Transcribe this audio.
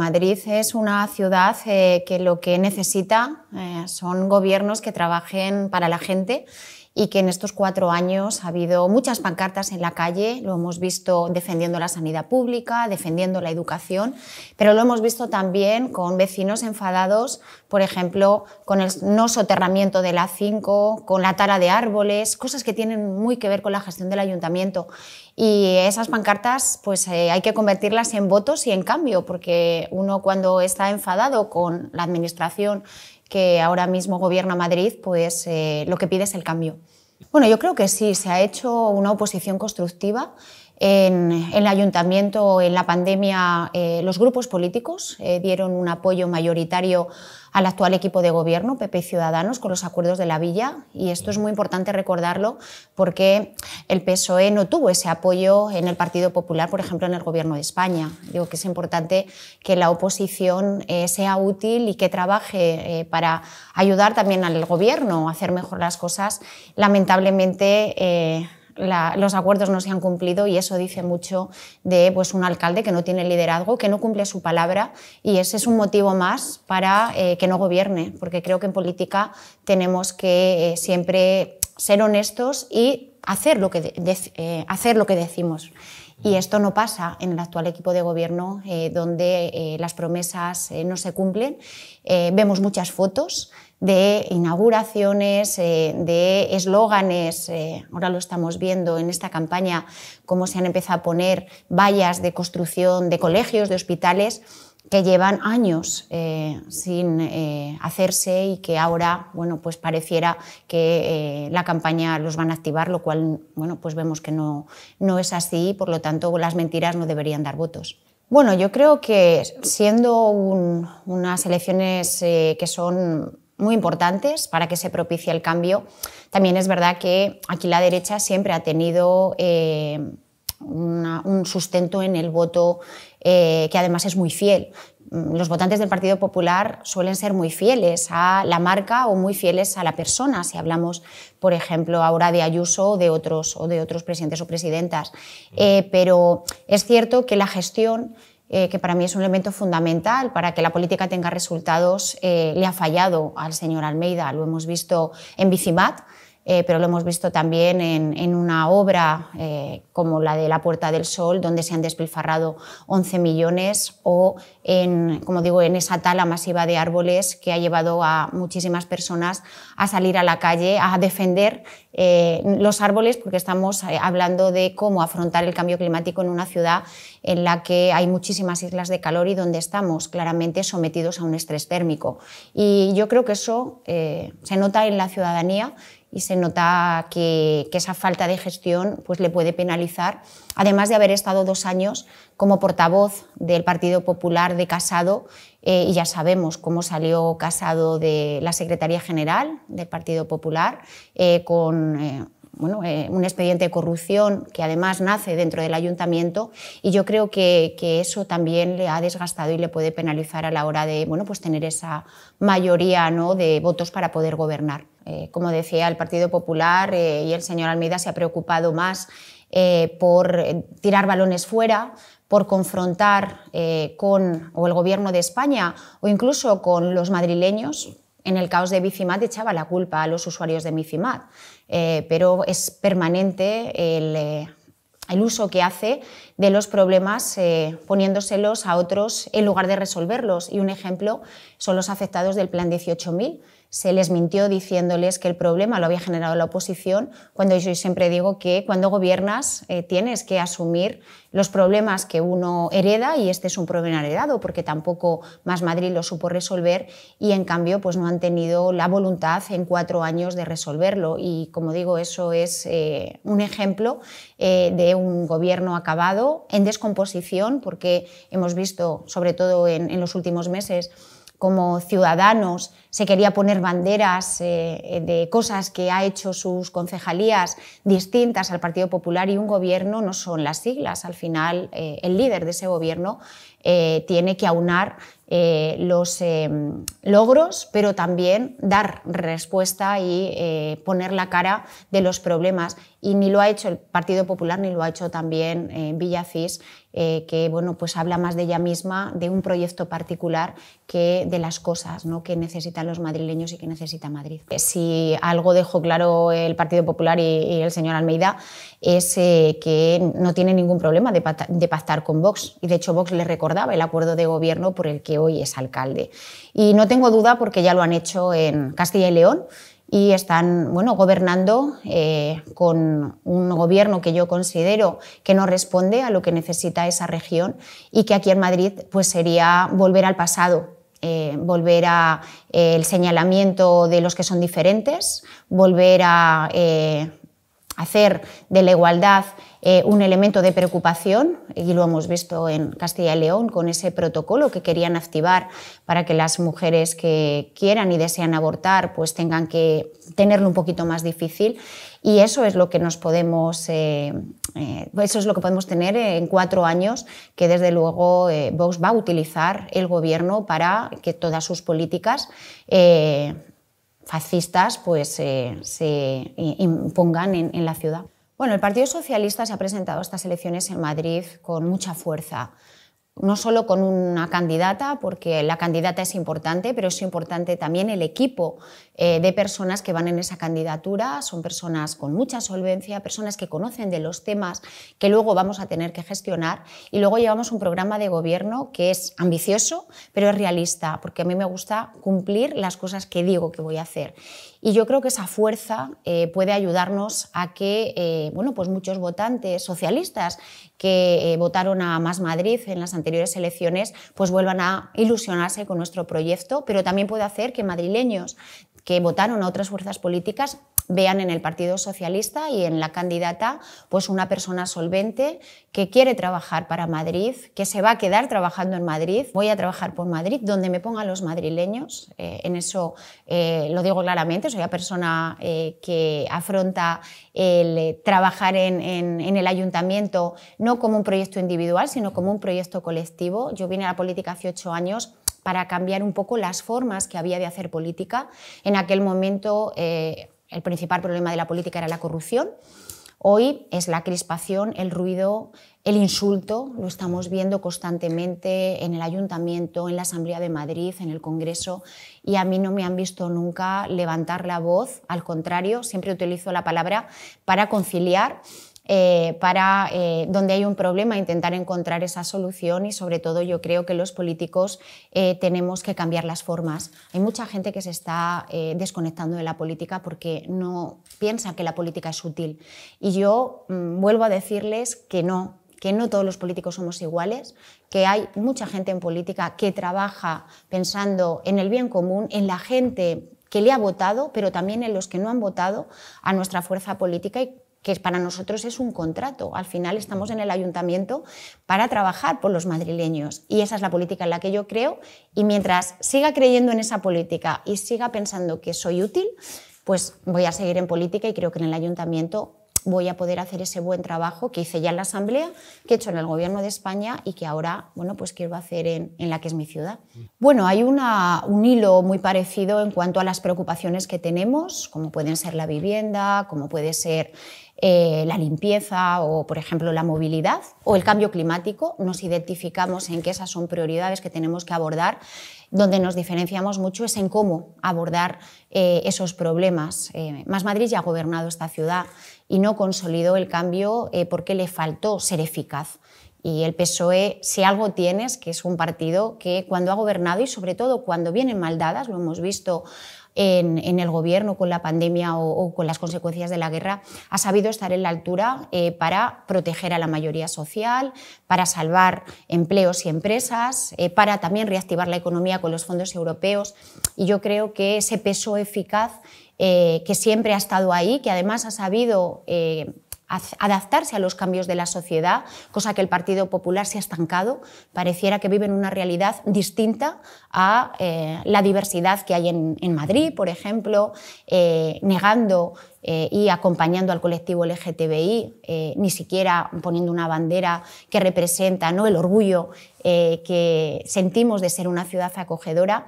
Madrid es una ciudad eh, que lo que necesita eh, son gobiernos que trabajen para la gente y que en estos cuatro años ha habido muchas pancartas en la calle, lo hemos visto defendiendo la sanidad pública, defendiendo la educación, pero lo hemos visto también con vecinos enfadados, por ejemplo, con el no soterramiento de la 5, con la tala de árboles, cosas que tienen muy que ver con la gestión del ayuntamiento. Y esas pancartas pues eh, hay que convertirlas en votos y en cambio, porque uno cuando está enfadado con la administración que ahora mismo gobierna Madrid, pues eh, lo que pide es el cambio. Bueno, yo creo que sí, se ha hecho una oposición constructiva en, el ayuntamiento, en la pandemia, eh, los grupos políticos eh, dieron un apoyo mayoritario al actual equipo de gobierno, PP Ciudadanos, con los acuerdos de la Villa. Y esto es muy importante recordarlo porque el PSOE no tuvo ese apoyo en el Partido Popular, por ejemplo, en el Gobierno de España. Digo que es importante que la oposición eh, sea útil y que trabaje para ayudar también al Gobierno a hacer mejor las cosas. Lamentablemente, eh, los acuerdos no se han cumplido y eso dice mucho de pues, un alcalde que no tiene liderazgo, que no cumple su palabra y ese es un motivo más para eh, que no gobierne, porque creo que en política tenemos que eh, siempre ser honestos y hacer lo que, eh, hacer lo que decimos. Y esto no pasa en el actual equipo de gobierno, eh, donde eh, las promesas eh, no se cumplen. vemos muchas fotos de inauguraciones, de eslóganes. ahora lo estamos viendo en esta campaña, cómo se han empezado a poner vallas de construcción de colegios, de hospitales que llevan años eh, sin eh, hacerse y que ahora, bueno, pues pareciera que eh, la campaña los van a activar, lo cual, bueno, pues vemos que no, no es así y por lo tanto las mentiras no deberían dar votos. Bueno, yo creo que siendo unas elecciones que son muy importantes para que se propicie el cambio, también es verdad que aquí la derecha siempre ha tenido un sustento en el voto eh, que además es muy fiel. Mm, los votantes del Partido Popular suelen ser muy fieles a la marca o muy fieles a la persona, si hablamos, por ejemplo, ahora de Ayuso o de otros, o de otros presidentes o presidentas. Eh, mm. pero es cierto que la gestión eh, que para mí es un elemento fundamental para que la política tenga resultados, le ha fallado al señor Almeida. Lo hemos visto en Bicimat, eh, pero lo hemos visto también en, una obra eh, como la de La Puerta del Sol, donde se han despilfarrado 11 millones, o en, como digo, en esa tala masiva de árboles que ha llevado a muchísimas personas a salir a la calle a defender eh, los árboles, porque estamos hablando de cómo afrontar el cambio climático en una ciudad en la que hay muchísimas islas de calor y donde estamos claramente sometidos a un estrés térmico. Y yo creo que eso eh, se nota en la ciudadanía y se nota que, esa falta de gestión pues, le puede penalizar, además de haber estado dos años como portavoz del Partido Popular de Casado, eh, y ya sabemos cómo salió Casado de la Secretaría General del Partido Popular, eh, con eh, un expediente de corrupción que además nace dentro del ayuntamiento y yo creo que, eso también le ha desgastado y le puede penalizar a la hora de bueno, pues tener esa mayoría ¿no? de votos para poder gobernar. Eh, como decía, el Partido Popular eh, y el señor Almeida se ha preocupado más por tirar balones fuera, por confrontar con el gobierno de España o incluso con los madrileños, en el caos de Bicimat echaba la culpa a los usuarios de Bicimat, eh, pero es permanente eh, el, uso que hace de los problemas eh, poniéndoselos a otros en lugar de resolverlos. Y un ejemplo son los afectados del Plan 18.000 se les mintió diciéndoles que el problema lo había generado la oposición, cuando yo siempre digo que cuando gobiernas eh, tienes que asumir los problemas que uno hereda y este es un problema heredado porque tampoco Más Madrid lo supo resolver y en cambio pues no han tenido la voluntad en cuatro años de resolverlo y como digo eso es eh, un ejemplo eh, de un gobierno acabado en descomposición porque hemos visto sobre todo en los últimos meses como ciudadanos se quería poner banderas eh, de cosas que ha hecho sus concejalías distintas al Partido Popular y un gobierno no son las siglas. Al final, eh, el líder de ese gobierno eh, tiene que aunar los em, logros, pero también dar respuesta y poner la cara de los problemas. Y ni lo ha hecho el Partido Popular, ni lo ha hecho también Villacís, que bueno, pues habla más de ella misma, de un proyecto particular, que de las cosas ¿no? que necesita a los madrileños y que necesita Madrid. Eh, si algo dejó claro el Partido Popular y, el señor Almeida es eh, que no tiene ningún problema de, pactar con Vox. Y de hecho Vox le recordaba el acuerdo de gobierno por el que hoy es alcalde. Y no tengo duda porque ya lo han hecho en Castilla y León y están bueno, gobernando eh, con un gobierno que yo considero que no responde a lo que necesita esa región y que aquí en Madrid pues, sería volver al pasado eh, volver a eh, el señalamiento de los que son diferentes, volver a eh, hacer de la igualdad eh, un elemento de preocupación, y lo hemos visto en Castilla y León con ese protocolo que querían activar para que las mujeres que quieran y desean abortar pues tengan que tenerlo un poquito más difícil. Y eso es lo que nos podemos, eh, eh, eso es lo que podemos tener en cuatro años, que desde luego Vox va a utilizar el gobierno para que todas sus políticas fascistas pues, se impongan en la ciudad. Bueno, el Partido Socialista se ha presentado a estas elecciones en Madrid con mucha fuerza. No solo con una candidata, porque la candidata es importante, pero es importante también el equipo eh, de personas que van en esa candidatura. Son personas con mucha solvencia, personas que conocen de los temas que luego vamos a tener que gestionar. Y luego llevamos un programa de gobierno que es ambicioso, pero es realista, porque a mí me gusta cumplir las cosas que digo que voy a hacer. Y yo creo que esa fuerza eh, puede ayudarnos a que eh, bueno, pues muchos votantes socialistas que eh, votaron a Más Madrid en las anteriores elecciones pues vuelvan a ilusionarse con nuestro proyecto, pero también puede hacer que madrileños que votaron a otras fuerzas políticas vean en el Partido Socialista y en la candidata pues una persona solvente que quiere trabajar para Madrid, que se va a quedar trabajando en Madrid. Voy a trabajar por Madrid, donde me pongan los madrileños. Eh, en eso eh, lo digo claramente, soy una persona eh, que afronta el trabajar en, el ayuntamiento no como un proyecto individual, sino como un proyecto colectivo. Yo vine a la política hace ocho años para cambiar un poco las formas que había de hacer política. En aquel momento el principal problema de la política era la corrupción. Hoy es la crispación, el ruido, el insulto, lo estamos viendo constantemente en el ayuntamiento, en la Asamblea de Madrid, en el Congreso, y a mí no me han visto nunca levantar la voz, al contrario, siempre utilizo la palabra para conciliar eh, para eh, donde hay un problema, intentar encontrar esa solución y sobre todo yo creo que los políticos eh, tenemos que cambiar las formas. Hay mucha gente que se está desconectando de la política porque no piensa que la política es útil. Y yo mm, vuelvo a decirles que no, que no todos los políticos somos iguales, que hay mucha gente en política que trabaja pensando en el bien común, en la gente que le ha votado, pero también en los que no han votado a nuestra fuerza política que para nosotros es un contrato. Al final estamos en el ayuntamiento para trabajar por los madrileños y esa es la política en la que yo creo y mientras siga creyendo en esa política y siga pensando que soy útil, pues voy a seguir en política y creo que en el ayuntamiento voy a poder hacer ese buen trabajo que hice ya en la Asamblea, que he hecho en el Gobierno de España y que ahora bueno, pues quiero hacer en, la que es mi ciudad. Bueno, hay un hilo muy parecido en cuanto a las preocupaciones que tenemos, como pueden ser la vivienda, como puede ser eh, la limpieza o, por ejemplo, la movilidad o el cambio climático. Nos identificamos en que esas son prioridades que tenemos que abordar donde nos diferenciamos mucho es en cómo abordar eh, esos problemas. Eh, más Madrid ya ha gobernado esta ciudad y no consolidó el cambio eh, porque le faltó ser eficaz. Y el PSOE, si algo tienes, que es un partido que cuando ha gobernado y sobre todo cuando vienen maldadas, lo hemos visto en, el gobierno con la pandemia o, con las consecuencias de la guerra, ha sabido estar en la altura eh, para proteger a la mayoría social, para salvar empleos y empresas, eh, para también reactivar la economía con los fondos europeos. Y yo creo que ese peso eficaz eh, que siempre ha estado ahí, que además ha sabido adaptarse a los cambios de la sociedad, cosa que el Partido Popular se ha estancado, pareciera que vive en una realidad distinta a eh, la diversidad que hay en, Madrid, por ejemplo, eh, negando eh, y acompañando al colectivo LGTBI, ni siquiera poniendo una bandera que representa ¿no? el orgullo que sentimos de ser una ciudad acogedora.